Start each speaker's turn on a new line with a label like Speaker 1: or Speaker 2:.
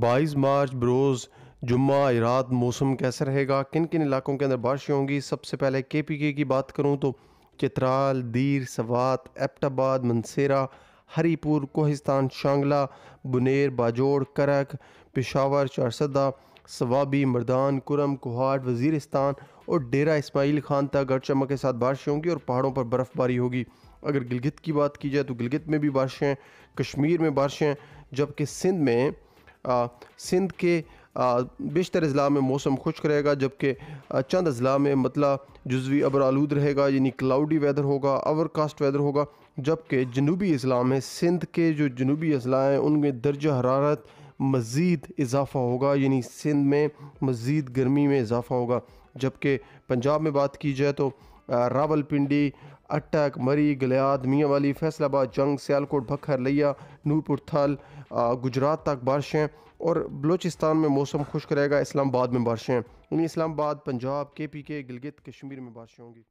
Speaker 1: बाईस मार्च बरोज़ जुम्मा इरात मौसम कैसा रहेगा किन किन इलाकों के अंदर बारिशें होंगी सबसे पहले के पी के की बात करूँ तो चित्राल दीर सवात एप्टाबाद मनसेरा हरीपुर कोहिस्तान शांगला बुनेर बाजोड़ करक पेशावर चारसदा सवाबी मर्दान कुरम कुहाट वजीरस्तान और डेरा इसमाइल खान तक गरज चमक के साथ बारिश होंगी और पहाड़ों पर बर्फ़बारी होगी अगर गिलगित की बात की जाए तो गिलगित में भी बारिशें कश्मीर में बारिशें जबकि सिंध में सिंध के बेशतर अज़ला में मौसम खुश्क रहेगा जबकि चंद अज़ला में मतला जजवी अबर आलूद रहेगा यानी क्लाउडी वेदर होगा ओवरकास्ट वैदर वेदर होगा जबकि जनूबी अज़ला में सिंध के जो जनूबी अज़ला हैं उनमें दर्जा हरारत मज़ीद इजाफ़ा होगा यानी सिंध में मज़ीद गर्मी में इजाफ़ा होगा जबकि पंजाब में बात की जाए तो रावलपिंडी अटक मरी गलियाद मियाँ वाली फैसलाबाद जंग सियालकोट भखर लिया नूरपुर थल गुजरात तक बारिशें और बलूचिस्तान में मौसम खुश्क रहेगा इस्लामाबाद में बारिशें यानी इस्लामाबाद पंजाब के पी के गिलगित कश्मीर में बारिशें होंगी